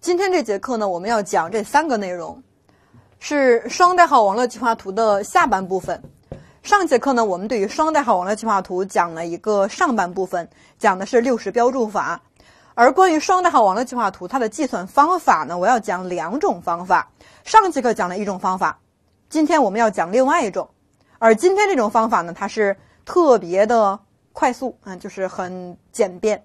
今天这节课呢，我们要讲这三个内容，是双代号网络计划图的下半部分。上节课呢，我们对于双代号网络计划图讲了一个上半部分，讲的是六十标注法。而关于双代号网络计划图，它的计算方法呢，我要讲两种方法。上节课讲了一种方法，今天我们要讲另外一种。而今天这种方法呢，它是特别的快速，嗯，就是很简便。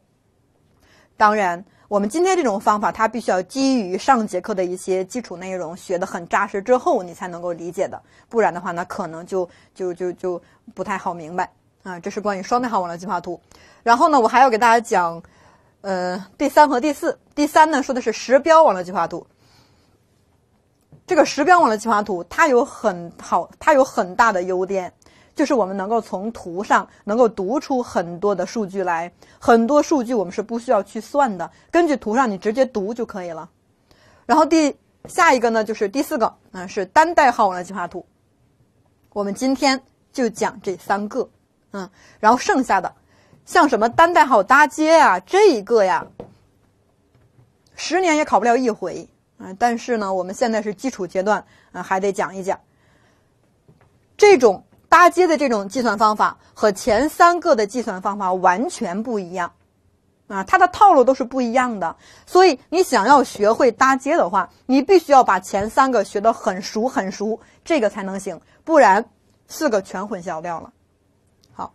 当然。我们今天这种方法，它必须要基于上节课的一些基础内容学的很扎实之后，你才能够理解的，不然的话，那可能就就就就不太好明白啊。这是关于双代号网络计划图。然后呢，我还要给大家讲，呃，第三和第四。第三呢说的是时标网络计划图。这个时标网络计划图，它有很好，它有很大的优点。就是我们能够从图上能够读出很多的数据来，很多数据我们是不需要去算的，根据图上你直接读就可以了。然后第下一个呢，就是第四个，嗯，是单代号的计划图。我们今天就讲这三个，嗯，然后剩下的，像什么单代号搭接啊，这一个呀，十年也考不了一回，嗯，但是呢，我们现在是基础阶段，啊，还得讲一讲这种。搭接的这种计算方法和前三个的计算方法完全不一样，啊，它的套路都是不一样的。所以你想要学会搭接的话，你必须要把前三个学的很熟很熟，这个才能行，不然四个全混淆掉了。好，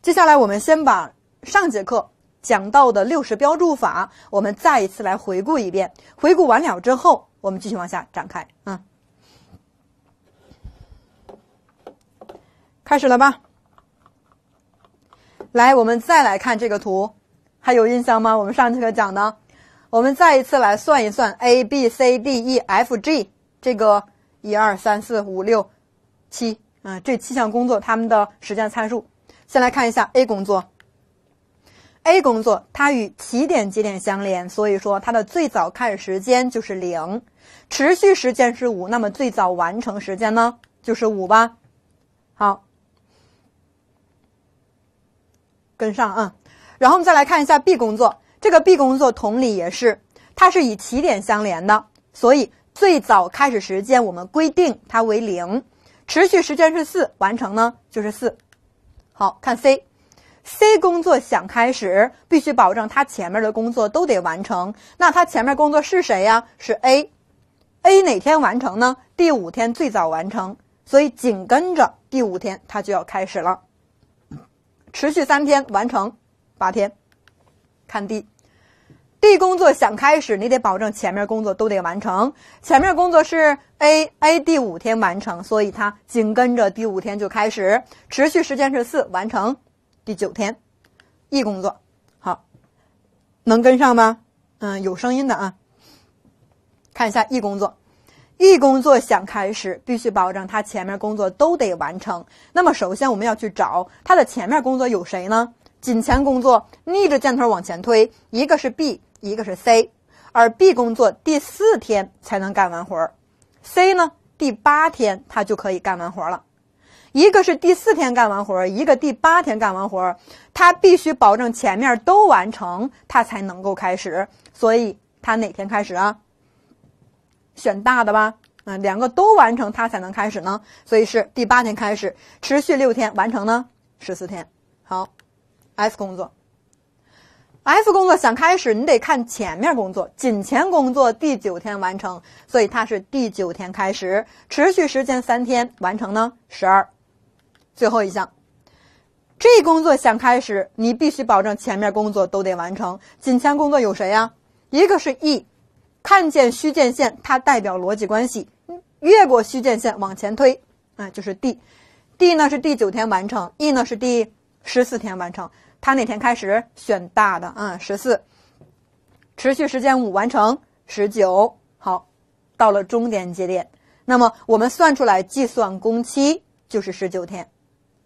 接下来我们先把上节课讲到的六十标注法，我们再一次来回顾一遍。回顾完了之后，我们继续往下展开，嗯。开始了吧，来，我们再来看这个图，还有印象吗？我们上节课讲的，我们再一次来算一算 A、B、C、D、E、F、G 这个一二三四五六七，嗯，这七项工作它们的时间参数。先来看一下 A 工作，A 工作它与起点节点相连，所以说它的最早开始时间就是零，持续时间是五，那么最早完成时间呢就是五吧。好。跟上，啊。然后我们再来看一下 B 工作，这个 B 工作同理也是，它是以起点相连的，所以最早开始时间我们规定它为零，持续时间是四，完成呢就是四。好看 C，C 工作想开始，必须保证它前面的工作都得完成，那它前面工作是谁呀？是 A，A 哪天完成呢？第五天最早完成，所以紧跟着第五天它就要开始了。持续三天完成，八天。看 D，D 工作想开始，你得保证前面工作都得完成。前面工作是 A，A 第五天完成，所以它紧跟着第五天就开始，持续时间是四，完成第九天。E 工作好，能跟上吗？嗯，有声音的啊。看一下 E 工作。一工作想开始，必须保证他前面工作都得完成。那么，首先我们要去找他的前面工作有谁呢？紧前工作逆着箭头往前推，一个是 B，一个是 C。而 B 工作第四天才能干完活儿，C 呢，第八天他就可以干完活了。一个是第四天干完活儿，一个第八天干完活儿，他必须保证前面都完成，他才能够开始。所以他哪天开始啊？选大的吧，嗯，两个都完成，它才能开始呢，所以是第八天开始，持续六天完成呢，十四天。好，F 工作，F 工作想开始，你得看前面工作，紧前工作第九天完成，所以它是第九天开始，持续时间三天完成呢，十二。最后一项，G 工作想开始，你必须保证前面工作都得完成，紧前工作有谁呀？一个是 E。看见虚间线，它代表逻辑关系。越过虚间线往前推，啊，就是 D。D 呢是第九天完成，E 呢是第十四天完成。它哪天开始选大的啊？十四。持续时间五完成十九。好，到了终点节点，那么我们算出来计算工期就是十九天。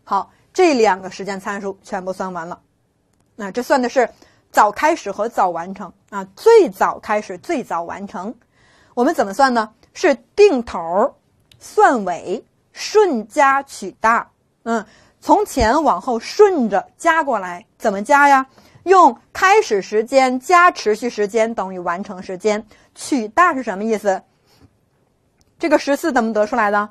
好，这两个时间参数全部算完了。那这算的是。早开始和早完成啊，最早开始，最早完成，我们怎么算呢？是定头算尾，顺加取大。嗯，从前往后顺着加过来，怎么加呀？用开始时间加持续时间等于完成时间，取大是什么意思？这个十四怎么得出来的？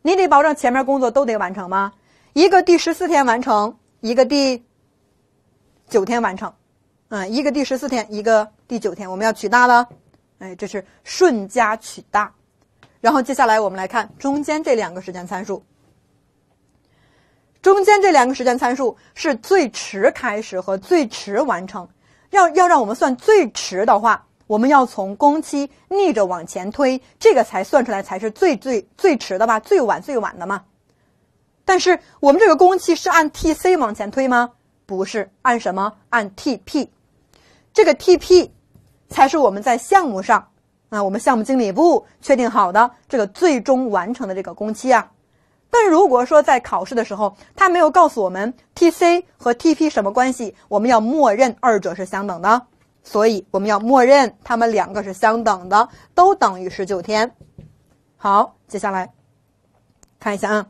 你得保证前面工作都得完成吗？一个第十四天完成，一个第九天完成。嗯，一个第十四天，一个第九天，我们要取大了，哎，这是顺加取大。然后接下来我们来看中间这两个时间参数，中间这两个时间参数是最迟开始和最迟完成。要要让我们算最迟的话，我们要从工期逆着往前推，这个才算出来才是最最最迟的吧，最晚最晚的嘛。但是我们这个工期是按 TC 往前推吗？不是按什么？按 TP，这个 TP 才是我们在项目上啊，我们项目经理部确定好的这个最终完成的这个工期啊。但如果说在考试的时候，他没有告诉我们 TC 和 TP 什么关系，我们要默认二者是相等的，所以我们要默认它们两个是相等的，都等于十九天。好，接下来看一下啊。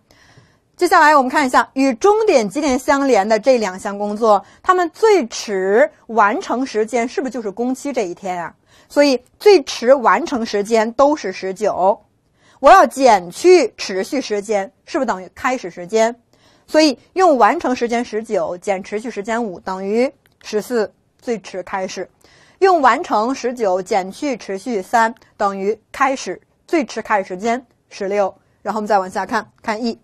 接下来我们看一下与终点节点相连的这两项工作，它们最迟完成时间是不是就是工期这一天啊？所以最迟完成时间都是十九，我要减去持续时间，是不是等于开始时间？所以用完成时间十九减持续时间五等于十四，最迟开始。用完成十九减去持续三等于开始，最迟开始时间十六。然后我们再往下看，看 E。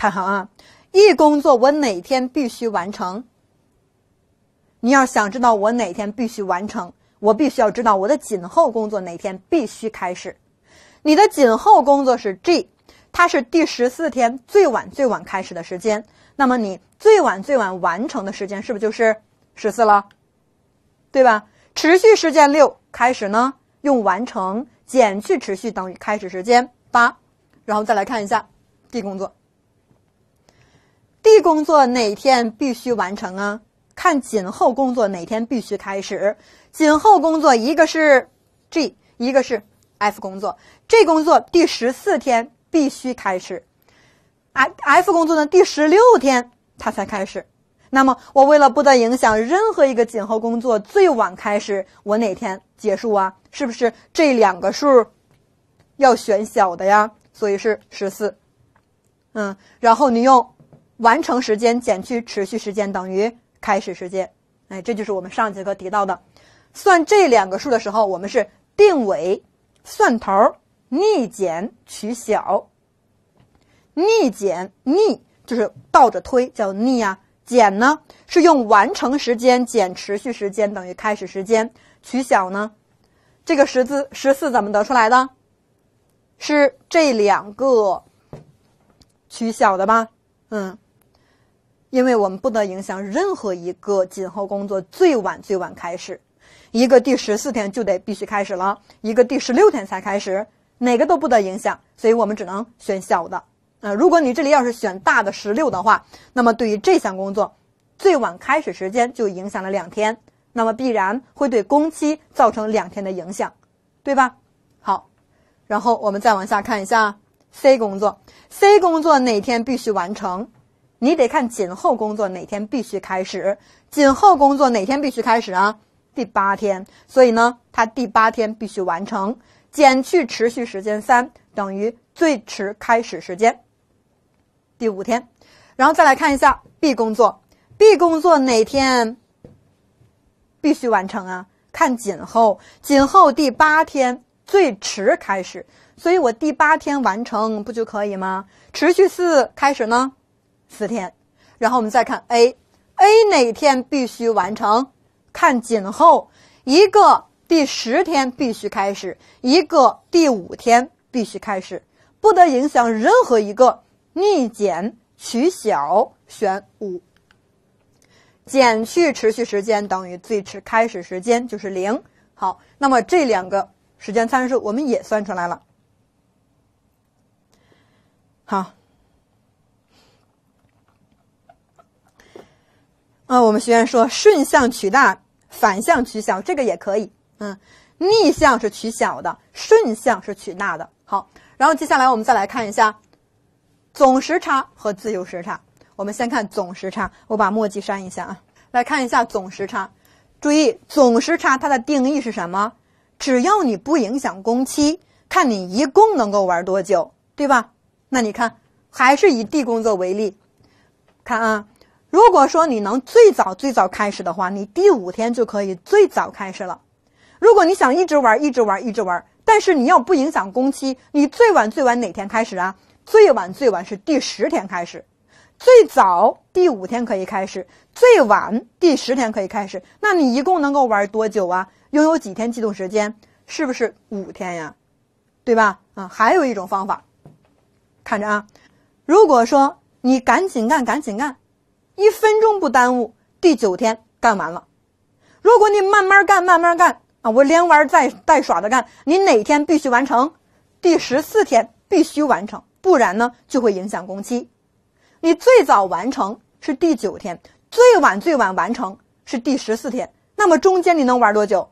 看好啊，一工作我哪天必须完成？你要想知道我哪天必须完成，我必须要知道我的紧后工作哪天必须开始。你的紧后工作是 G，它是第十四天最晚最晚开始的时间。那么你最晚最晚完成的时间是不是就是十四了？对吧？持续时间六开始呢？用完成减去持续等于开始时间八。然后再来看一下 D 工作。D 工作哪天必须完成啊？看紧后工作哪天必须开始。紧后工作一个是 G，一个是 F 工作。这工作第十四天必须开始，F F 工作呢第十六天它才开始。那么我为了不得影响任何一个紧后工作最晚开始，我哪天结束啊？是不是这两个数要选小的呀？所以是十四。嗯，然后你用。完成时间减去持续时间等于开始时间，哎，这就是我们上节课提到的。算这两个数的时候，我们是定尾算头，逆减取小。逆减逆就是倒着推，叫逆啊。减呢是用完成时间减持续时间等于开始时间，取小呢，这个十字十四怎么得出来的？是这两个取小的吧？嗯。因为我们不得影响任何一个今后工作最晚最晚开始，一个第十四天就得必须开始了一个第十六天才开始，哪个都不得影响，所以我们只能选小的。啊，如果你这里要是选大的十六的话，那么对于这项工作，最晚开始时间就影响了两天，那么必然会对工期造成两天的影响，对吧？好，然后我们再往下看一下 C 工作，C 工作哪天必须完成？你得看紧后工作哪天必须开始，紧后工作哪天必须开始啊？第八天，所以呢，它第八天必须完成，减去持续时间三，等于最迟开始时间，第五天。然后再来看一下 B 工作，B 工作哪天必须完成啊？看紧后，紧后第八天最迟开始，所以我第八天完成不就可以吗？持续四开始呢？四天，然后我们再看 A，A 哪天必须完成？看，紧后一个第十天必须开始，一个第五天必须开始，不得影响任何一个。逆减取小，选五，减去持续时间等于最迟开始时间就是零。好，那么这两个时间参数我们也算出来了。好。啊，我们学员说顺向取大，反向取小，这个也可以。嗯，逆向是取小的，顺向是取大的。好，然后接下来我们再来看一下总时差和自由时差。我们先看总时差，我把墨迹删一下啊，来看一下总时差。注意，总时差它的定义是什么？只要你不影响工期，看你一共能够玩多久，对吧？那你看，还是以 D 工作为例，看啊。如果说你能最早最早开始的话，你第五天就可以最早开始了。如果你想一直玩，一直玩，一直玩，但是你要不影响工期，你最晚最晚哪天开始啊？最晚最晚是第十天开始，最早第五天可以开始，最晚第十天可以开始。那你一共能够玩多久啊？拥有几天机动时间？是不是五天呀？对吧？啊，还有一种方法，看着啊，如果说你赶紧干，赶紧干。一分钟不耽误，第九天干完了。如果你慢慢干，慢慢干啊，我连玩带带耍的干，你哪天必须完成？第十四天必须完成，不然呢就会影响工期。你最早完成是第九天，最晚最晚完成是第十四天，那么中间你能玩多久？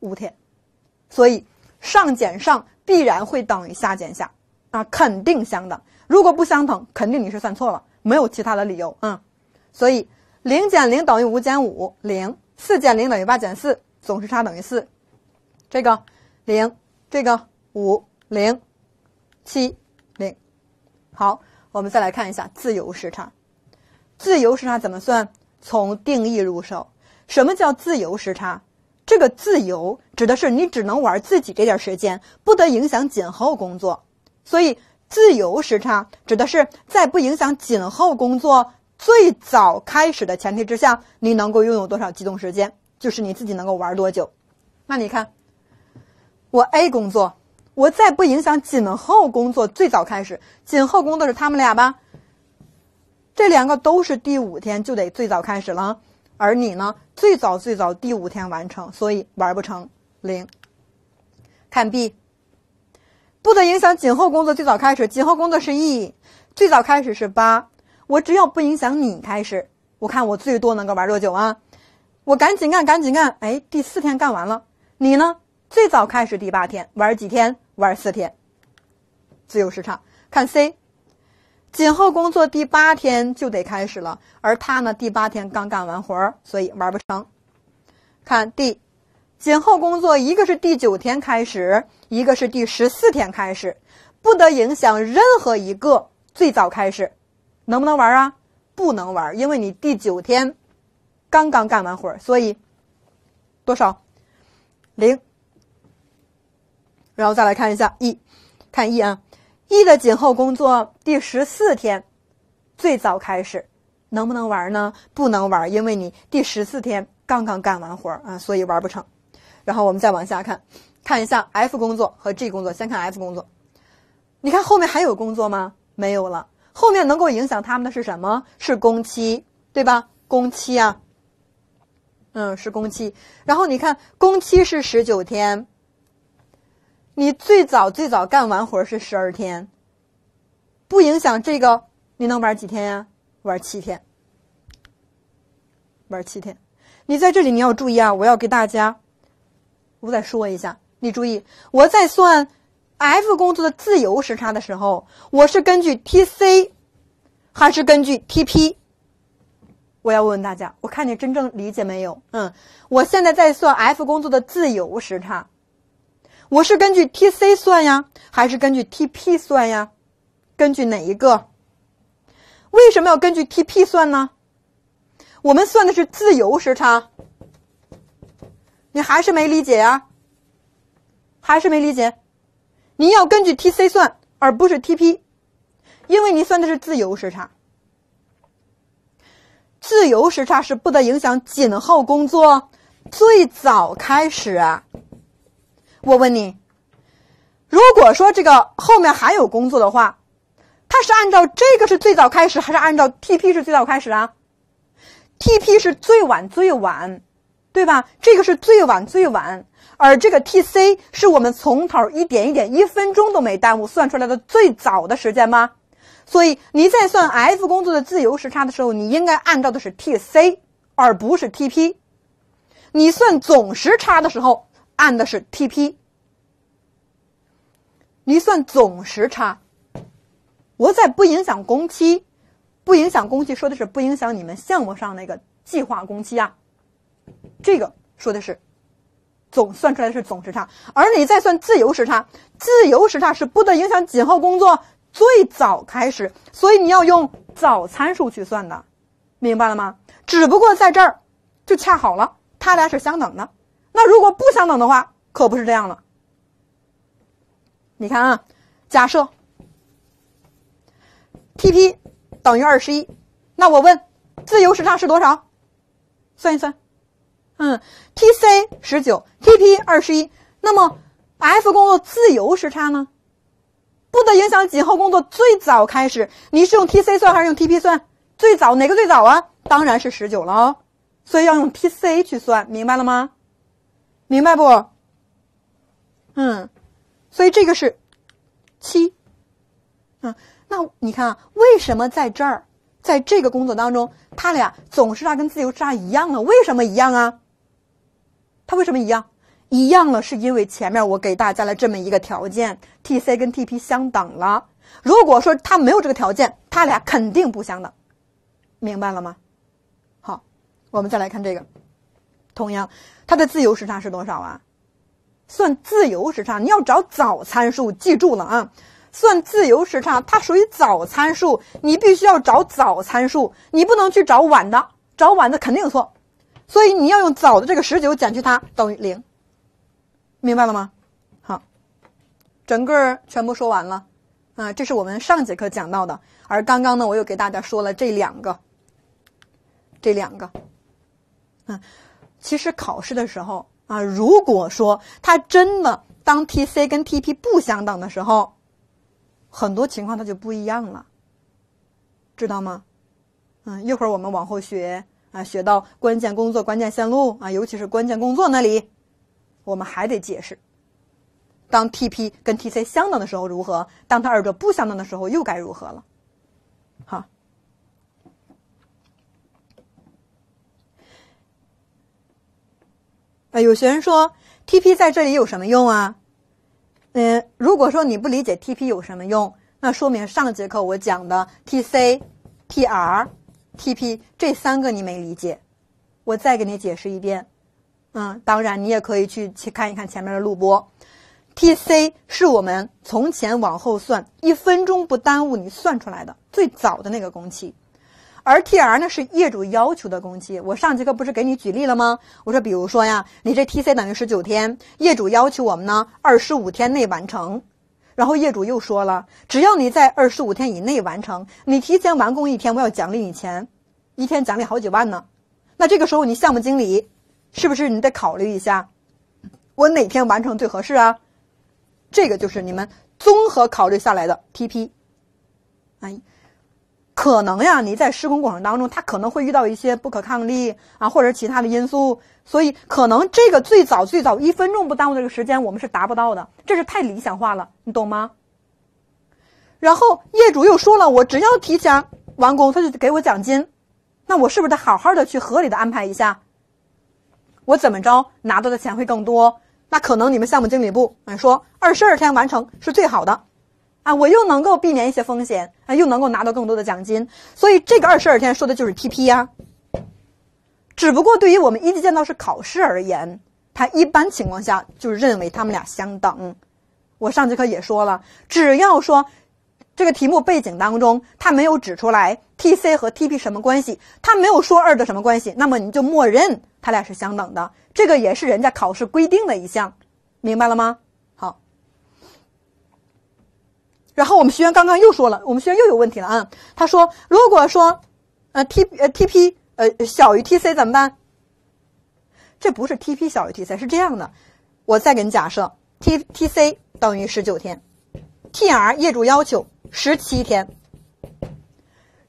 五天。所以上减上必然会等于下减下啊，肯定相等。如果不相等，肯定你是算错了，没有其他的理由。嗯。所以零减零等于五减五零，四减零等于八减四，总时差等于四。这个零，这个五零七零。好，我们再来看一下自由时差。自由时差怎么算？从定义入手。什么叫自由时差？这个“自由”指的是你只能玩自己这点时间，不得影响紧后工作。所以，自由时差指的是在不影响紧后工作。最早开始的前提之下，你能够拥有多少机动时间，就是你自己能够玩多久。那你看，我 A 工作，我再不影响紧后工作最早开始，紧后工作是他们俩吧？这两个都是第五天就得最早开始了，而你呢，最早最早第五天完成，所以玩不成零。看 B，不得影响紧后工作最早开始，紧后工作是 E，最早开始是八。我只要不影响你开始，我看我最多能够玩多久啊？我赶紧干，赶紧干，哎，第四天干完了。你呢？最早开始第八天，玩几天？玩四天。自由市场看 C，紧后工作第八天就得开始了，而他呢，第八天刚干完活儿，所以玩不成。看 D，紧后工作一个是第九天开始，一个是第十四天开始，不得影响任何一个最早开始。能不能玩啊？不能玩，因为你第九天刚刚干完活儿，所以多少零。然后再来看一下 E，看 E 啊，E 的紧后工作第十四天最早开始，能不能玩呢？不能玩，因为你第十四天刚刚干完活儿啊，所以玩不成。然后我们再往下看，看一下 F 工作和 G 工作，先看 F 工作，你看后面还有工作吗？没有了。后面能够影响他们的是什么？是工期，对吧？工期啊，嗯，是工期。然后你看，工期是十九天，你最早最早干完活是十二天，不影响这个，你能玩几天呀？玩七天，玩七天。你在这里你要注意啊，我要给大家，我再说一下，你注意，我在算。F 工作的自由时差的时候，我是根据 TC 还是根据 TP？我要问问大家，我看你真正理解没有？嗯，我现在在算 F 工作的自由时差，我是根据 TC 算呀，还是根据 TP 算呀？根据哪一个？为什么要根据 TP 算呢？我们算的是自由时差，你还是没理解呀？还是没理解？你要根据 TC 算，而不是 TP，因为你算的是自由时差。自由时差是不得影响紧后工作最早开始啊。我问你，如果说这个后面还有工作的话，它是按照这个是最早开始，还是按照 TP 是最早开始啊？TP 是最晚最晚，对吧？这个是最晚最晚。而这个 T C 是我们从头一点一点，一分钟都没耽误算出来的最早的时间吗？所以你在算 F 工作的自由时差的时候，你应该按照的是 T C 而不是 T P。你算总时差的时候按的是 T P。你算总时差，我在不影响工期，不影响工期说的是不影响你们项目上那个计划工期啊，这个说的是。总算出来的是总时差，而你再算自由时差，自由时差是不得影响今后工作最早开始，所以你要用早参数去算的，明白了吗？只不过在这儿就恰好了，它俩是相等的。那如果不相等的话，可不是这样了。你看啊，假设 T P 等于二十一，那我问自由时差是多少？算一算。嗯，TC 十九，TP 二十一。那么，F 工作自由时差呢？不得影响几后工作最早开始。你是用 TC 算还是用 TP 算？最早哪个最早啊？当然是十九了哦。所以要用 TC 去算，明白了吗？明白不？嗯，所以这个是七。嗯，那你看啊，为什么在这儿，在这个工作当中，它俩总时差跟自由时差一样呢？为什么一样啊？它为什么一样？一样了，是因为前面我给大家了这么一个条件，TC 跟 TP 相等了。如果说它没有这个条件，它俩肯定不相等，明白了吗？好，我们再来看这个，同样，它的自由时差是多少啊？算自由时差，你要找早参数，记住了啊！算自由时差，它属于早参数，你必须要找早参数，你不能去找晚的，找晚的肯定错。所以你要用早的这个十九减去它等于零，明白了吗？好，整个全部说完了啊，这是我们上节课讲到的。而刚刚呢，我又给大家说了这两个，这两个，嗯，其实考试的时候啊，如果说它真的当 TC 跟 TP 不相等的时候，很多情况它就不一样了，知道吗？嗯，一会儿我们往后学。啊，学到关键工作、关键线路啊，尤其是关键工作那里，我们还得解释：当 TP 跟 TC 相等的时候如何；当它二者不相等的时候又该如何了？好，啊，有些人说 TP 在这里有什么用啊？嗯，如果说你不理解 TP 有什么用，那说明上节课我讲的 TC、TR。TP 这三个你没理解，我再给你解释一遍。嗯，当然你也可以去去看一看前面的录播。TC 是我们从前往后算，一分钟不耽误，你算出来的最早的那个工期，而 TR 呢是业主要求的工期。我上节课不是给你举例了吗？我说，比如说呀，你这 TC 等于十九天，业主要求我们呢二十五天内完成。然后业主又说了，只要你在二十五天以内完成，你提前完工一天，我要奖励你钱，一天奖励好几万呢。那这个时候你项目经理，是不是你得考虑一下，我哪天完成最合适啊？这个就是你们综合考虑下来的 TP，啊。可能呀，你在施工过程当中，他可能会遇到一些不可抗力啊，或者其他的因素，所以可能这个最早最早一分钟不耽误这个时间，我们是达不到的，这是太理想化了，你懂吗？然后业主又说了，我只要提前完工，他就给我奖金，那我是不是得好好的去合理的安排一下？我怎么着拿到的钱会更多？那可能你们项目经理部说二十二天完成是最好的。啊，我又能够避免一些风险啊，又能够拿到更多的奖金，所以这个二十二天说的就是 TP 呀。只不过对于我们一级建造师考试而言，它一般情况下就是认为它们俩相等。我上节课也说了，只要说这个题目背景当中它没有指出来 TC 和 TP 什么关系，它没有说二的什么关系，那么你就默认它俩是相等的。这个也是人家考试规定的一项，明白了吗？然后我们学员刚刚又说了，我们学员又有问题了啊！他说，如果说，呃，T 呃 TP 呃小于 TC 怎么办？这不是 TP 小于 TC 是这样的，我再给你假设 TTC 等于十九天，TR 业主要求十七天，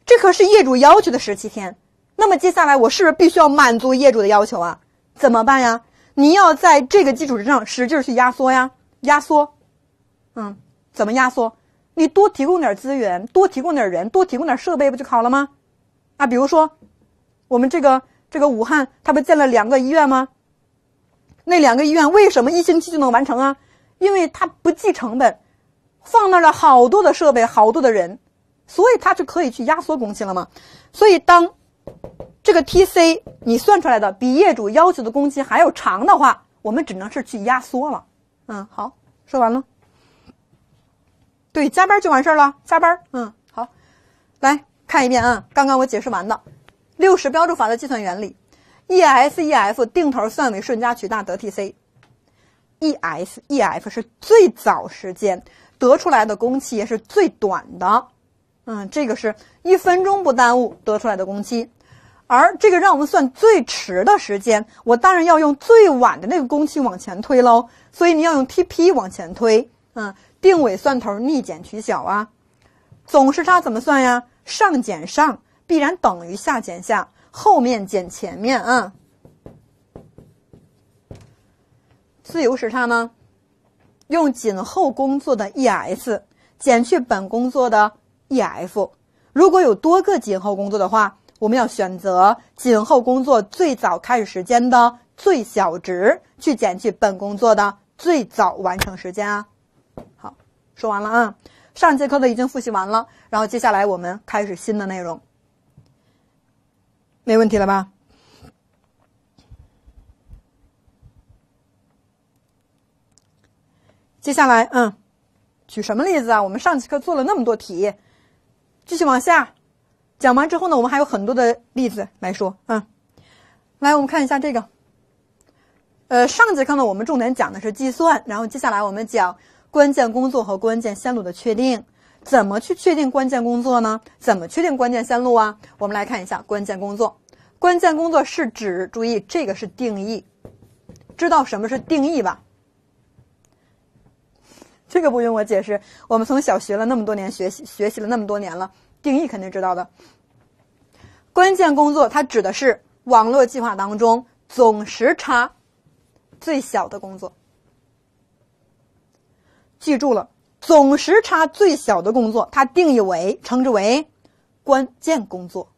这可是业主要求的十七天。那么接下来我是不是必须要满足业主的要求啊？怎么办呀？你要在这个基础之上使劲去压缩呀，压缩，嗯，怎么压缩？你多提供点资源，多提供点人，多提供点设备，不就好了吗？啊，比如说，我们这个这个武汉，它不建了两个医院吗？那两个医院为什么一星期就能完成啊？因为它不计成本，放那儿了好多的设备，好多的人，所以它是可以去压缩工期了嘛。所以当这个 TC 你算出来的比业主要求的工期还要长的话，我们只能是去压缩了。嗯，好，说完了。对，加班就完事儿了。加班，嗯，好，来看一遍啊。刚刚我解释完的六十标注法的计算原理，ES EF 定头算为顺加取大得 TC。ES EF 是最早时间得出来的工期，也是最短的。嗯，这个是一分钟不耽误得出来的工期，而这个让我们算最迟的时间，我当然要用最晚的那个工期往前推喽。所以你要用 TP 往前推，嗯。定尾算头逆减取小啊，总时差怎么算呀？上减上必然等于下减下，后面减前面啊。自由时差呢？用紧后工作的 ES 减去本工作的 EF。如果有多个紧后工作的话，我们要选择紧后工作最早开始时间的最小值去减去本工作的最早完成时间啊。好，说完了啊。上节课的已经复习完了，然后接下来我们开始新的内容，没问题了吧？接下来，嗯，举什么例子啊？我们上节课做了那么多题，继续往下讲完之后呢，我们还有很多的例子来说。嗯，来，我们看一下这个。呃，上节课呢，我们重点讲的是计算，然后接下来我们讲。关键工作和关键线路的确定，怎么去确定关键工作呢？怎么确定关键线路啊？我们来看一下关键工作。关键工作是指，注意这个是定义，知道什么是定义吧？这个不用我解释，我们从小学了那么多年学习，学习了那么多年了，定义肯定知道的。关键工作它指的是网络计划当中总时差最小的工作。记住了，总时差最小的工作，它定义为称之为关键工作。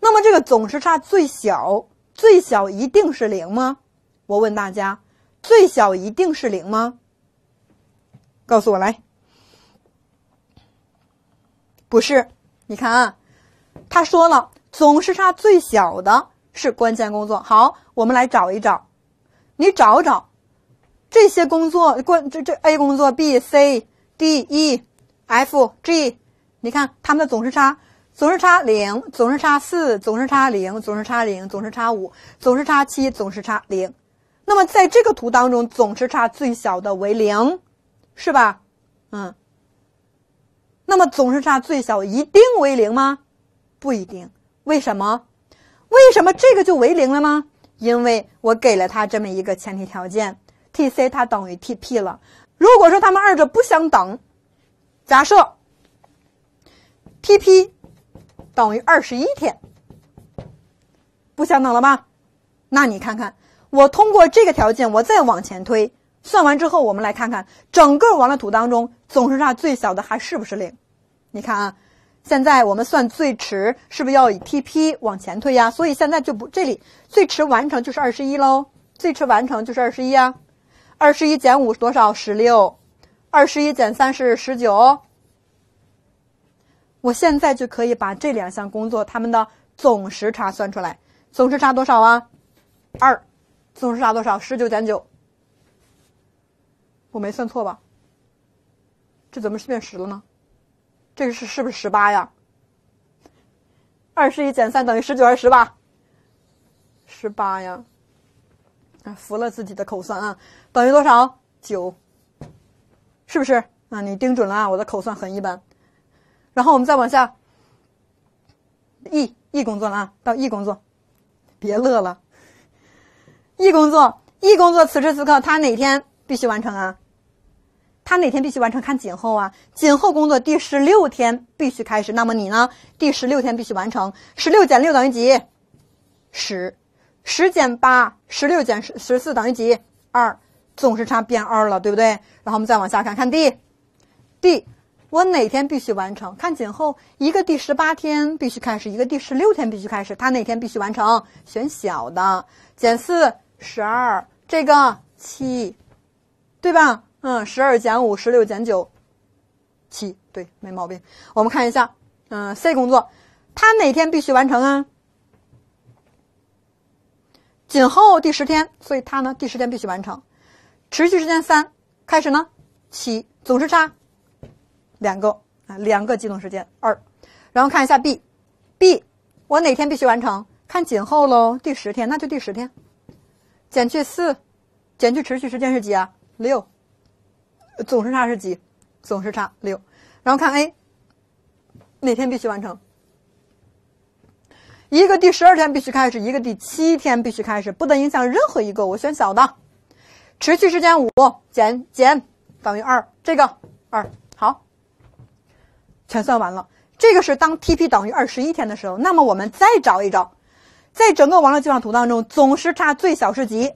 那么，这个总时差最小，最小一定是零吗？我问大家，最小一定是零吗？告诉我来，不是。你看啊，他说了，总时差最小的是关键工作。好，我们来找一找，你找找。这些工作关这这 A 工作 B C D E F G，你看它们的总时差，总时差零，总时差四，总时差零，总时差零，总时差五，总时差七，总时差零。那么在这个图当中，总时差最小的为零，是吧？嗯。那么总时差最小一定为零吗？不一定。为什么？为什么这个就为零了吗？因为我给了它这么一个前提条件。TC 它等于 TP 了。如果说它们二者不相等，假设 T p 等于二十一天，不相等了吧？那你看看，我通过这个条件，我再往前推，算完之后，我们来看看整个网络图当中总时差最小的还是不是零？你看啊，现在我们算最迟是不是要以 TP 往前推呀？所以现在就不这里最迟完成就是二十一喽，最迟完成就是二十一啊。二十一减五是多少？十六。二十一减三是十九。我现在就可以把这两项工作它们的总时差算出来。总时差多少啊？二。总时差多少？十九减九。我没算错吧？这怎么是变十了呢？这个是是不是十八呀？二十一减三等于十九还是十八？十八呀。啊，服了自己的口算啊，等于多少？九，是不是？啊，你盯准了啊，我的口算很一般。然后我们再往下，E E 工作了啊，到 E 工作，别乐了。E 工作，E 工作，此时此刻他哪天必须完成啊？他哪天必须完成？看紧后啊，紧后工作第十六天必须开始，那么你呢？第十六天必须完成，十六减六等于几？十。十减八，十六减十十四等于几？二，总时差变二了，对不对？然后我们再往下看，看 D，D 我哪天必须完成？看紧后一个第十八天必须开始，一个第十六天必须开始，他哪天必须完成？选小的，减四十二，这个七，对吧？嗯，十二减五，十六减九，七对，没毛病。我们看一下，嗯，C 工作，他哪天必须完成啊？紧后第十天，所以它呢第十天必须完成，持续时间三，开始呢七，总时差两个，啊两个机动时间二，然后看一下 B，B 我哪天必须完成？看紧后喽第十天，那就第十天，减去四，减去持续时间是几啊？六，总时差是几？总时差六，然后看 A，哪天必须完成？一个第十二天必须开始，一个第七天必须开始，不得影响任何一个。我选小的，持续时间五减减等于二，这个二好，全算完了。这个是当 TP 等于二十一天的时候。那么我们再找一找，在整个网络计划图当中，总时差最小是几？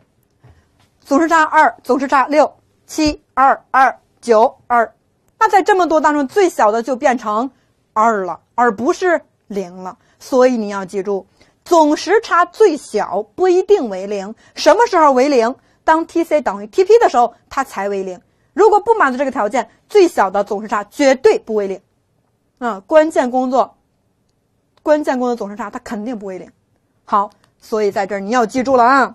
总时差二，总时差六七二二九二，那在这么多当中，最小的就变成二了，而不是零了。所以你要记住，总时差最小不一定为零。什么时候为零？当 TC 等于 TP 的时候，它才为零。如果不满足这个条件，最小的总时差绝对不为零。啊，关键工作，关键工作总时差它肯定不为零。好，所以在这儿你要记住了啊，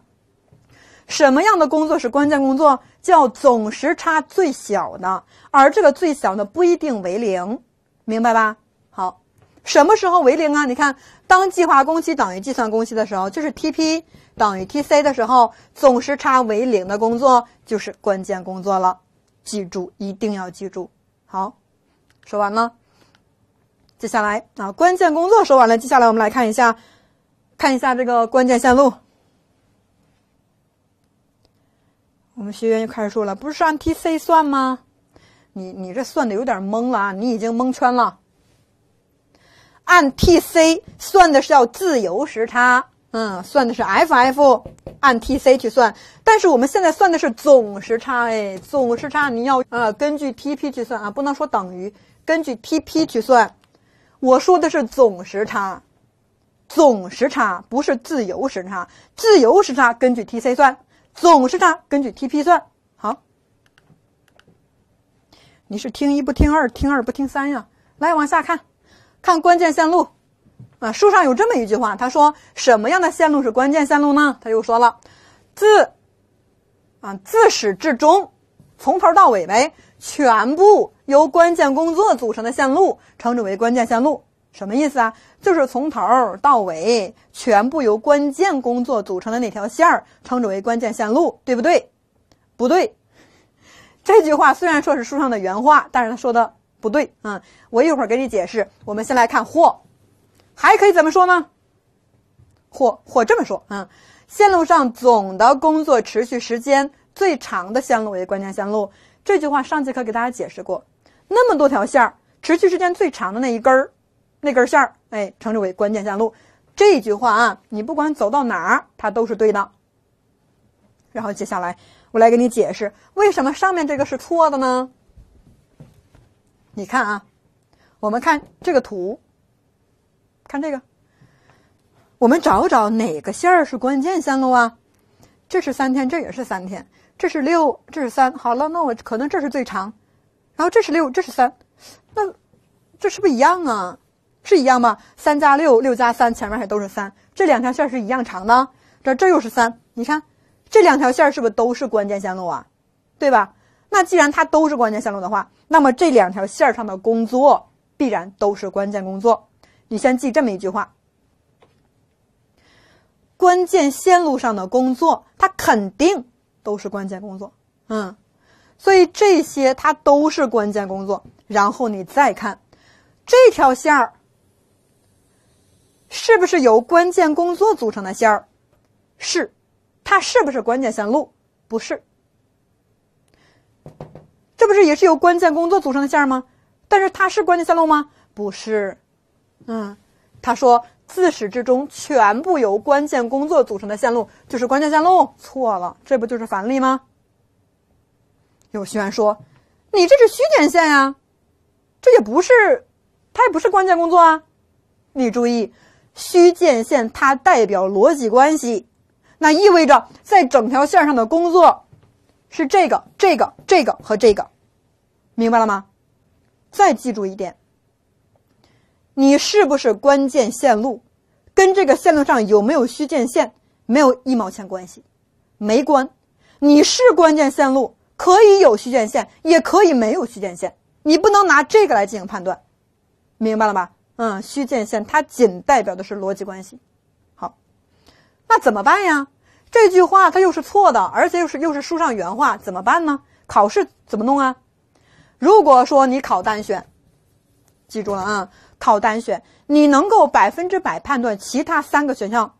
什么样的工作是关键工作？叫总时差最小的，而这个最小的不一定为零，明白吧？什么时候为零啊？你看，当计划工期等于计算工期的时候，就是 TP 等于 TC 的时候，总时差为零的工作就是关键工作了。记住，一定要记住。好，说完了。接下来啊，关键工作说完了，接下来我们来看一下，看一下这个关键线路。我们学员又开始说了，不是按 TC 算吗？你你这算的有点懵了啊，你已经蒙圈了。按 TC 算的是叫自由时差，嗯，算的是 FF，按 TC 去算。但是我们现在算的是总时差，哎，总时差你要呃根据 TP 去算啊，不能说等于，根据 TP 去算。我说的是总时差，总时差不是自由时差，自由时差根据 TC 算，总时差根据 TP 算。好，你是听一不听二，听二不听三呀？来，往下看。看关键线路，啊，书上有这么一句话，他说什么样的线路是关键线路呢？他又说了，自，啊，自始至终，从头到尾呗，全部由关键工作组成的线路，称之为关键线路。什么意思啊？就是从头到尾全部由关键工作组成的那条线儿，称之为关键线路，对不对？不对，这句话虽然说是书上的原话，但是他说的。不对，嗯，我一会儿给你解释。我们先来看“或”，还可以怎么说呢？“或或”这么说，嗯，线路上总的工作持续时间最长的线路为关键线路。这句话上节课给大家解释过，那么多条线儿，持续时间最长的那一根儿，那根线儿，哎，称之为关键线路。这句话啊，你不管走到哪儿，它都是对的。然后接下来，我来给你解释为什么上面这个是错的呢？你看啊，我们看这个图，看这个，我们找找哪个线儿是关键线路啊？这是三天，这也是三天，这是六，这是三。好了，那我可能这是最长，然后这是六，这是三，那这是不是一样啊？是一样吗？三加六，六加三，前面还都是三，这两条线是一样长的。这这又是三，你看这两条线是不是都是关键线路啊？对吧？那既然它都是关键线路的话，那么这两条线上的工作必然都是关键工作。你先记这么一句话：关键线路上的工作，它肯定都是关键工作。嗯，所以这些它都是关键工作。然后你再看这条线儿，是不是由关键工作组成的线儿？是，它是不是关键线路？不是。这不是也是由关键工作组成的线吗？但是它是关键线路吗？不是，嗯，他说自始至终全部由关键工作组成的线路就是关键线路，错了，这不就是反例吗？有学员说你这是虚箭线呀，这也不是，它也不是关键工作啊。你注意虚间线它代表逻辑关系，那意味着在整条线上的工作。是这个，这个，这个和这个，明白了吗？再记住一点，你是不是关键线路，跟这个线路上有没有虚线线没有一毛钱关系，没关。你是关键线路，可以有虚线线，也可以没有虚线线，你不能拿这个来进行判断，明白了吧？嗯，虚线线它仅代表的是逻辑关系。好，那怎么办呀？这句话它又是错的，而且又是又是书上原话，怎么办呢？考试怎么弄啊？如果说你考单选，记住了啊，考单选，你能够百分之百判断其他三个选项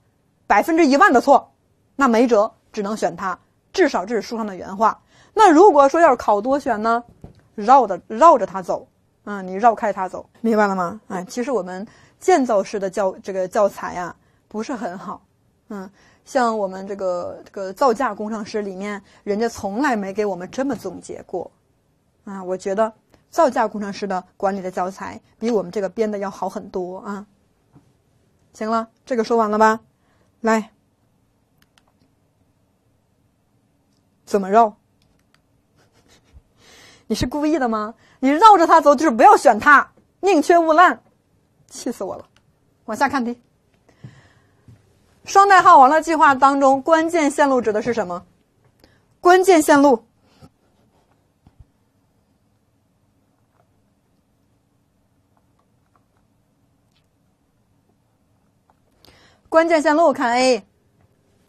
百分之一万的错，那没辙，只能选它，至少这是书上的原话。那如果说要是考多选呢？绕着绕着它走，嗯，你绕开它走，明白了吗？哎，其实我们建造式的教这个教材啊，不是很好，嗯。像我们这个这个造价工程师里面，人家从来没给我们这么总结过，啊，我觉得造价工程师的管理的教材比我们这个编的要好很多啊。行了，这个说完了吧？来，怎么绕？你是故意的吗？你绕着他走就是不要选他，宁缺毋滥，气死我了！往下看题。双代号网络计划当中，关键线路指的是什么？关键线路，关键线路。看 A，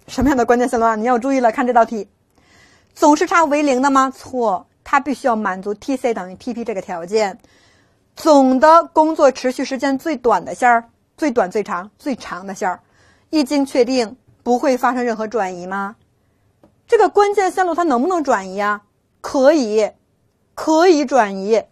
什么样的关键线路啊？你要注意了，看这道题，总时差为零的吗？错，它必须要满足 Tc 等于 Tp 这个条件。总的工作持续时间最短的线儿，最短、最长、最长的线儿。一经确定，不会发生任何转移吗？这个关键线路它能不能转移啊？可以，可以转移。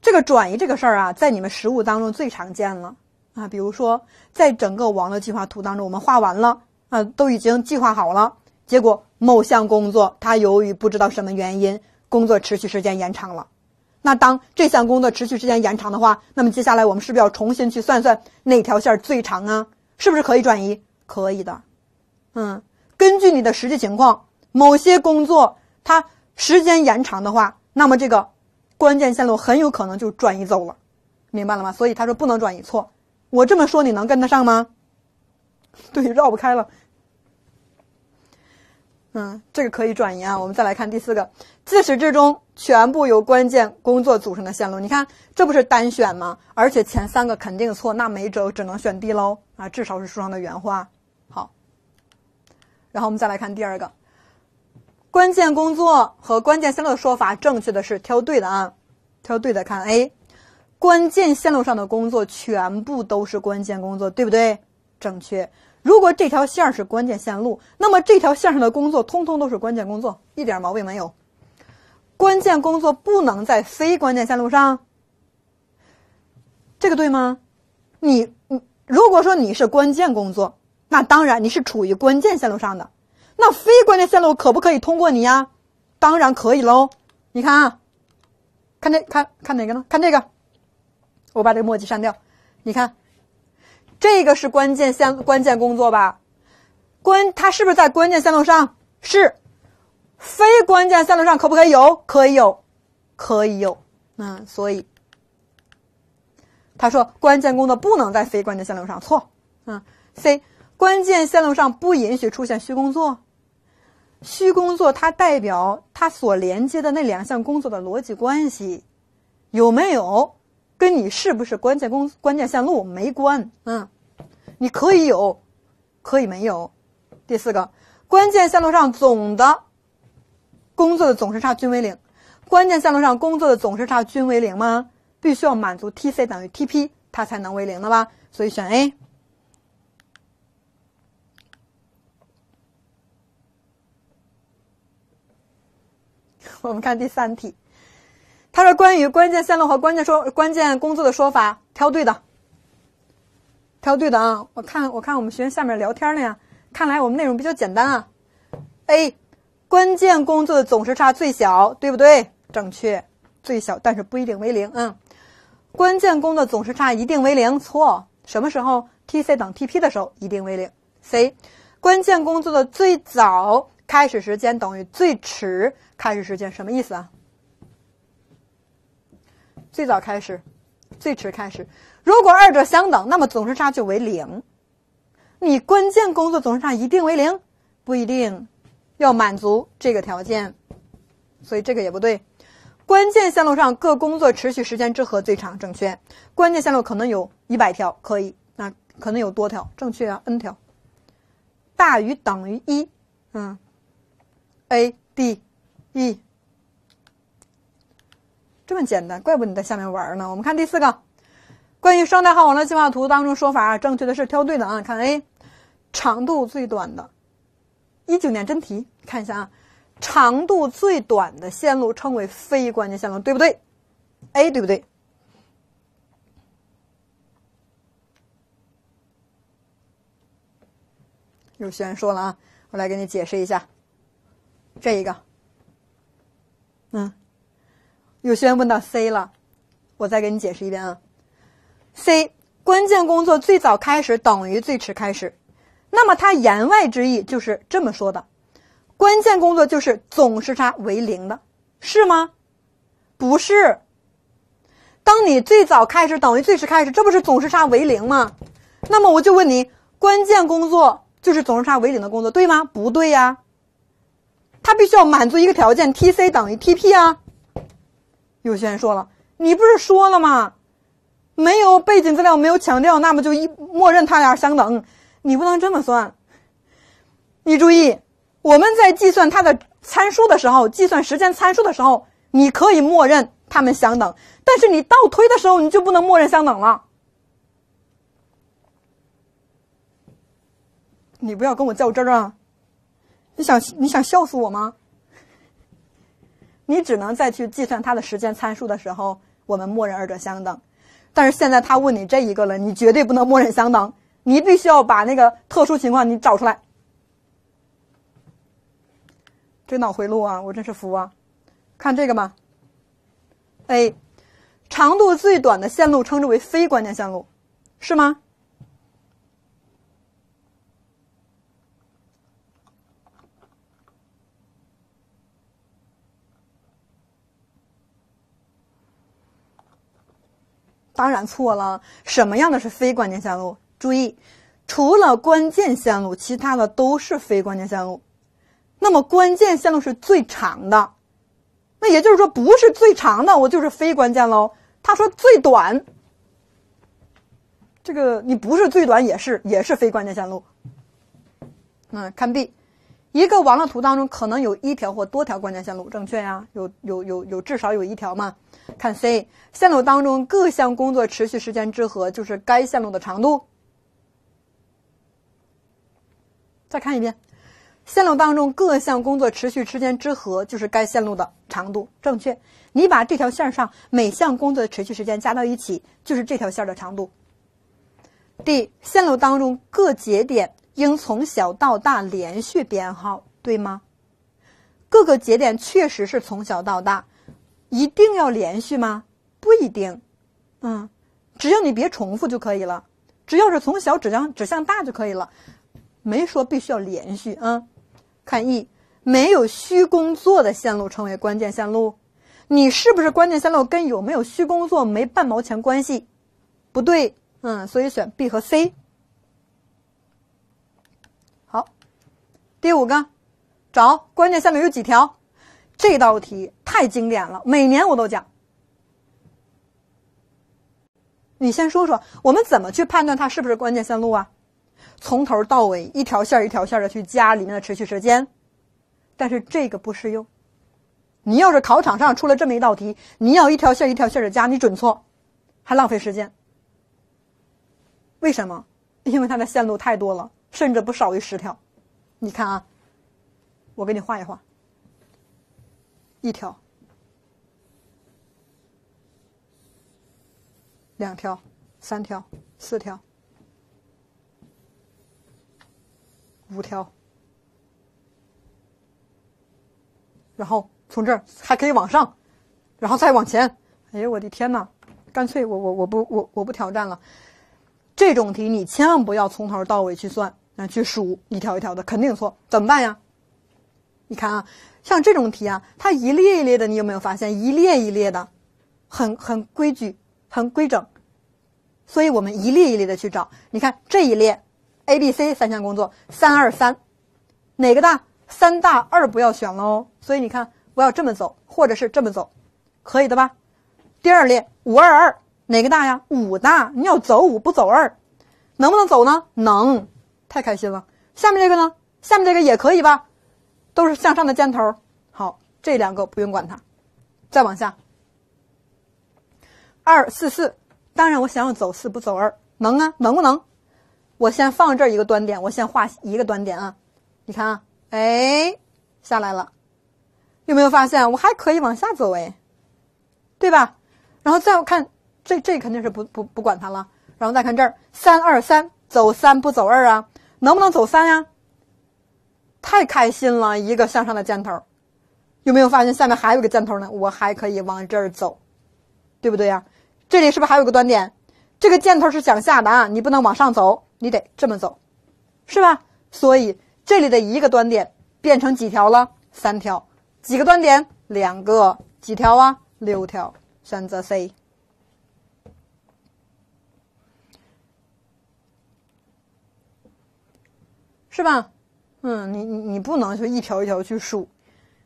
这个转移这个事儿啊，在你们实务当中最常见了啊。比如说，在整个网络计划图当中，我们画完了啊，都已经计划好了，结果某项工作它由于不知道什么原因，工作持续时间延长了。那当这项工作持续时间延长的话，那么接下来我们是不是要重新去算算哪条线儿最长啊？是不是可以转移？可以的，嗯，根据你的实际情况，某些工作它时间延长的话，那么这个关键线路很有可能就转移走了，明白了吗？所以他说不能转移，错，我这么说你能跟得上吗？对，绕不开了。嗯，这个可以转移啊。我们再来看第四个，自始至终全部由关键工作组成的线路，你看这不是单选吗？而且前三个肯定错，那没辙只能选 D 喽啊，至少是书上的原话。好，然后我们再来看第二个，关键工作和关键线路的说法正确的是挑对的啊，挑对的看 A，关键线路上的工作全部都是关键工作，对不对？正确。如果这条线是关键线路，那么这条线上的工作通通都是关键工作，一点毛病没有。关键工作不能在非关键线路上，这个对吗？你你如果说你是关键工作，那当然你是处于关键线路上的。那非关键线路可不可以通过你呀？当然可以喽。你看啊，看这看看哪个呢？看这个，我把这个墨迹删掉，你看。这个是关键线关键工作吧？关它是不是在关键线路上？是。非关键线路上可不可以有？可以有，可以有。嗯，所以他说关键工作不能在非关键线路上，错。嗯，C 关键线路上不允许出现虚工作。虚工作它代表它所连接的那两项工作的逻辑关系有没有？跟你是不是关键工关键线路没关，嗯，你可以有，可以没有。第四个，关键线路上总的工作的总时差均为零，关键线路上工作的总时差均为零吗？必须要满足 Tc 等于 Tp，它才能为零的吧？所以选 A。我们看第三题。关于关键线路和关键说关键工作的说法，挑对的，挑对的啊！我看我看我们学员下面聊天呢呀，看来我们内容比较简单啊。A，关键工作的总时差最小，对不对？正确，最小，但是不一定为零。嗯，关键工作总时差一定为零，错。什么时候 TC 等 TP 的时候一定为零？C，关键工作的最早开始时间等于最迟开始时间，什么意思啊？最早开始，最迟开始。如果二者相等，那么总时差就为零。你关键工作总时差一定为零，不一定要满足这个条件，所以这个也不对。关键线路上各工作持续时间之和最长，正确。关键线路可能有一百条，可以，那可能有多条，正确啊，n 条，大于等于一，嗯，A D E。这么简单，怪不得你在下面玩呢？我们看第四个，关于双代号网络计划图当中说法正确的是，挑对的啊。看 A，长度最短的，一九年真题，看一下啊，长度最短的线路称为非关键线路，对不对？A 对不对？有学员说了啊，我来给你解释一下，这一个，嗯。有些人问到 C 了，我再给你解释一遍啊。C 关键工作最早开始等于最迟开始，那么它言外之意就是这么说的：关键工作就是总时差为零的，是吗？不是。当你最早开始等于最迟开始，这不是总时差为零吗？那么我就问你，关键工作就是总时差为零的工作，对吗？不对呀，它必须要满足一个条件，Tc 等于 Tp 啊。有些人说了，你不是说了吗？没有背景资料，没有强调，那么就一默认他俩相等，你不能这么算。你注意，我们在计算它的参数的时候，计算时间参数的时候，你可以默认它们相等，但是你倒推的时候，你就不能默认相等了。你不要跟我较真儿啊！你想你想笑死我吗？你只能再去计算它的时间参数的时候，我们默认二者相等。但是现在他问你这一个了，你绝对不能默认相等，你必须要把那个特殊情况你找出来。这脑回路啊，我真是服啊！看这个吗？A，长度最短的线路称之为非关键线路，是吗？当然错了。什么样的是非关键线路？注意，除了关键线路，其他的都是非关键线路。那么关键线路是最长的，那也就是说，不是最长的我就是非关键喽。他说最短，这个你不是最短也是也是非关键线路。嗯，看 B。一个网络图当中可能有一条或多条关键线路，正确呀？有有有有至少有一条嘛。看 C 线路当中各项工作持续时间之和就是该线路的长度。再看一遍，线路当中各项工作持续时间之和就是该线路的长度，正确。你把这条线上每项工作的持续时间加到一起，就是这条线的长度。D 线路当中各节点。应从小到大连续编号，对吗？各个节点确实是从小到大，一定要连续吗？不一定，嗯，只要你别重复就可以了。只要是从小指向指向大就可以了，没说必须要连续啊。看 E，没有虚工作的线路称为关键线路，你是不是关键线路跟有没有虚工作没半毛钱关系？不对，嗯，所以选 B 和 C。第五个，找关键线路有几条？这道题太经典了，每年我都讲。你先说说，我们怎么去判断它是不是关键线路啊？从头到尾一条线一条线的去加里面的持续时间，但是这个不适用。你要是考场上出了这么一道题，你要一条线一条线的加，你准错，还浪费时间。为什么？因为它的线路太多了，甚至不少于十条。你看啊，我给你画一画，一条、两条、三条、四条、五条，然后从这儿还可以往上，然后再往前。哎呦，我的天哪！干脆我我我不我我不挑战了。这种题你千万不要从头到尾去算。那去数一条一条的，肯定错，怎么办呀？你看啊，像这种题啊，它一列一列的，你有没有发现一列一列的，很很规矩，很规整，所以我们一列一列的去找。你看这一列，A、B、C 三项工作，三二三，哪个大？三大二不要选喽。所以你看我要这么走，或者是这么走，可以的吧？第二列五二二，哪个大呀？五大，你要走五不走二，能不能走呢？能。太开心了，下面这个呢？下面这个也可以吧，都是向上的箭头。好，这两个不用管它，再往下，二四四。当然，我想要走四不走二，能啊？能不能？我先放这一个端点，我先画一个端点啊。你看啊，哎，下来了，有没有发现我还可以往下走？哎，对吧？然后再看这这肯定是不不不管它了。然后再看这儿三二三，走三不走二啊？能不能走三呀？太开心了，一个向上的箭头，有没有发现下面还有个箭头呢？我还可以往这儿走，对不对呀？这里是不是还有个端点？这个箭头是向下的啊，你不能往上走，你得这么走，是吧？所以这里的一个端点变成几条了？三条，几个端点？两个，几条啊？六条，选择 C。是吧？嗯，你你你不能就一条一条去数，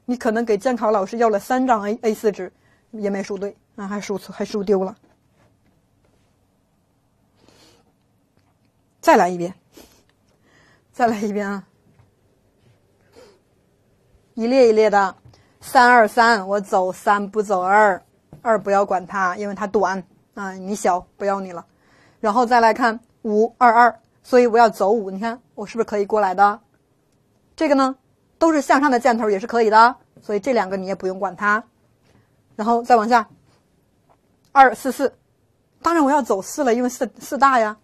你可能给监考老师要了三张 A A 四纸，也没数对啊，还数错，还数丢了。再来一遍，再来一遍啊！一列一列的，三二三，我走三不走二，二不要管它，因为它短啊，你小不要你了。然后再来看五二二，所以我要走五，你看。我是不是可以过来的？这个呢，都是向上的箭头，也是可以的。所以这两个你也不用管它。然后再往下，二四四，当然我要走四了，因为四四大呀。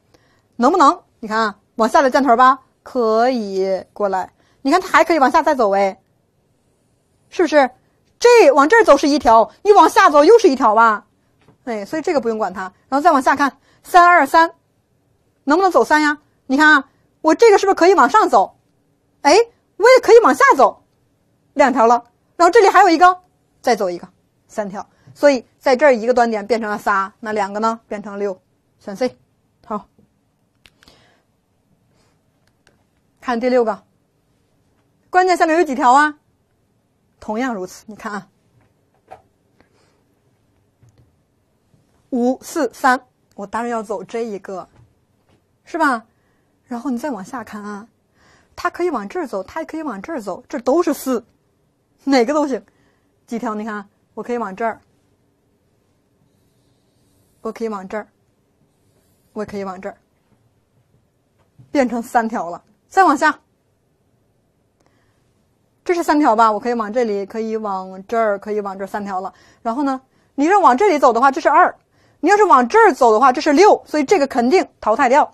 能不能？你看啊，往下的箭头吧，可以过来。你看它还可以往下再走哎，是不是？这往这儿走是一条，你往下走又是一条吧？哎，所以这个不用管它。然后再往下看，三二三，能不能走三呀？你看啊。我这个是不是可以往上走？哎，我也可以往下走，两条了。然后这里还有一个，再走一个，三条。所以在这儿一个端点变成了仨，那两个呢变成六，选 C。好，看第六个，关键下面有几条啊？同样如此，你看啊，五四三，我当然要走这一个，是吧？然后你再往下看啊，它可以往这儿走，它也可以往这儿走，这都是四，哪个都行，几条？你看，我可以往这儿，我可以往这儿，我可以往这儿，变成三条了。再往下，这是三条吧？我可以往这里，可以往这儿，可以往这三条了。然后呢，你要往这里走的话，这是二；你要是往这儿走的话，这是六。所以这个肯定淘汰掉。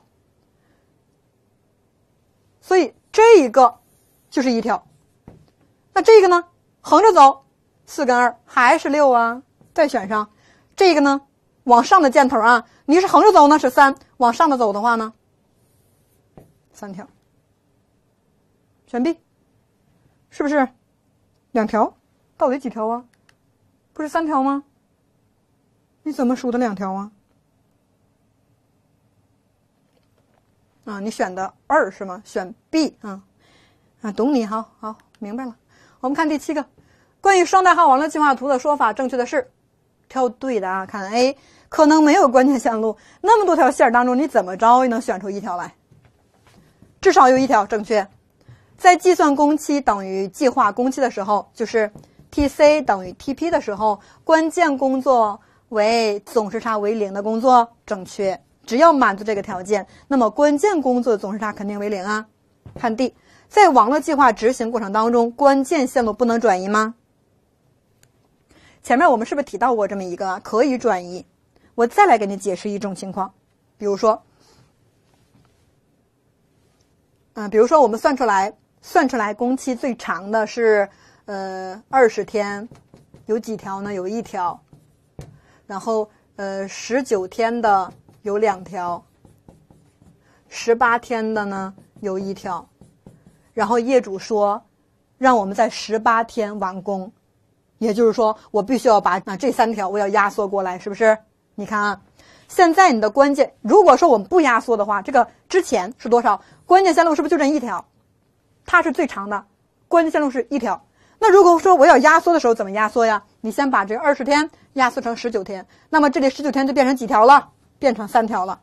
所以这一个就是一条，那这个呢，横着走，四跟二还是六啊？再选上这个呢，往上的箭头啊，你是横着走呢是三，往上的走的话呢，三条，选 B，是不是两条？到底几条啊？不是三条吗？你怎么数的两条啊？啊，你选的二是吗？选 B 啊，啊，懂你哈，好，明白了。我们看第七个，关于双代号网络计划图的说法，正确的是，挑对的啊。看 A，可能没有关键线路，那么多条线儿当中，你怎么着也能选出一条来，至少有一条正确。在计算工期等于计划工期的时候，就是 TC 等于 TP 的时候，关键工作为总时差为零的工作，正确。只要满足这个条件，那么关键工作总时差肯定为零啊。看 D，在网络计划执行过程当中，关键线路不能转移吗？前面我们是不是提到过这么一个啊？可以转移。我再来给你解释一种情况，比如说，嗯，比如说我们算出来，算出来工期最长的是呃二十天，有几条呢？有一条，然后呃十九天的。有两条，十八天的呢有一条，然后业主说，让我们在十八天完工，也就是说我必须要把那这三条我要压缩过来，是不是？你看啊，现在你的关键，如果说我们不压缩的话，这个之前是多少？关键线路是不是就这一条？它是最长的，关键线路是一条。那如果说我要压缩的时候，怎么压缩呀？你先把这二十天压缩成十九天，那么这里十九天就变成几条了？变成三条了，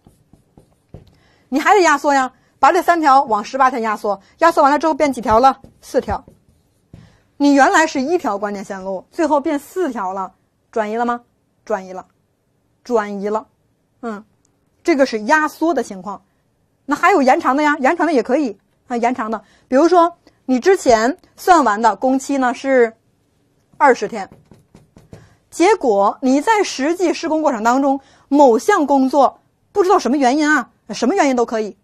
你还得压缩呀，把这三条往十八天压缩，压缩完了之后变几条了？四条。你原来是一条关键线路，最后变四条了，转移了吗？转移了，转移了，嗯，这个是压缩的情况。那还有延长的呀，延长的也可以啊，延长的。比如说你之前算完的工期呢是二十天，结果你在实际施工过程当中。某项工作不知道什么原因啊，什么原因都可以，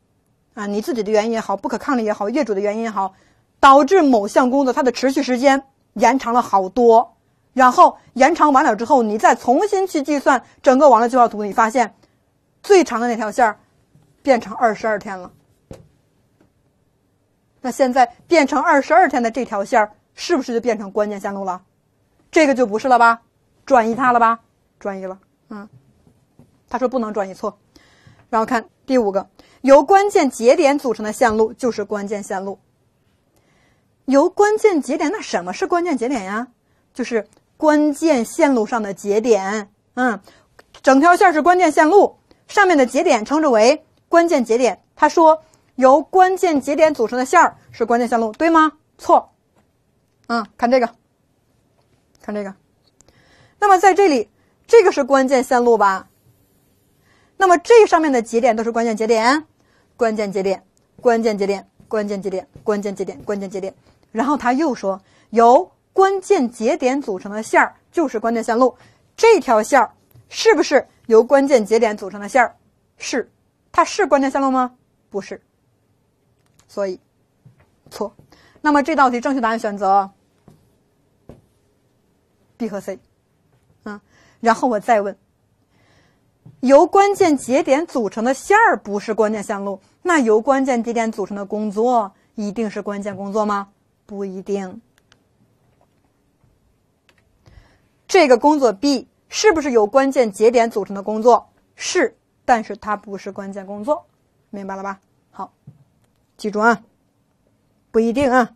啊，你自己的原因也好，不可抗力也好，业主的原因也好，导致某项工作它的持续时间延长了好多。然后延长完了之后，你再重新去计算整个网络计划图，你发现最长的那条线儿变成二十二天了。那现在变成二十二天的这条线儿是不是就变成关键线路了？这个就不是了吧？转移它了吧？转移了，嗯。他说不能转移错，然后看第五个，由关键节点组成的线路就是关键线路。由关键节点，那什么是关键节点呀？就是关键线路上的节点。嗯，整条线是关键线路，上面的节点称之为关键节点。他说由关键节点组成的线儿是关键线路，对吗？错。嗯，看这个，看这个。那么在这里，这个是关键线路吧？那么这上面的节点都是关键节点，关键节点，关键节点，关键节点，关键节点，关键节点。然后他又说，由关键节点组成的线儿就是关键线路。这条线儿是不是由关键节点组成的线儿？是，它是关键线路吗？不是。所以错。那么这道题正确答案选择 B 和 C。嗯，然后我再问。由关键节点组成的线儿不是关键线路，那由关键节点组成的工作一定是关键工作吗？不一定。这个工作 B 是不是由关键节点组成的工作？是，但是它不是关键工作，明白了吧？好，记住啊，不一定啊。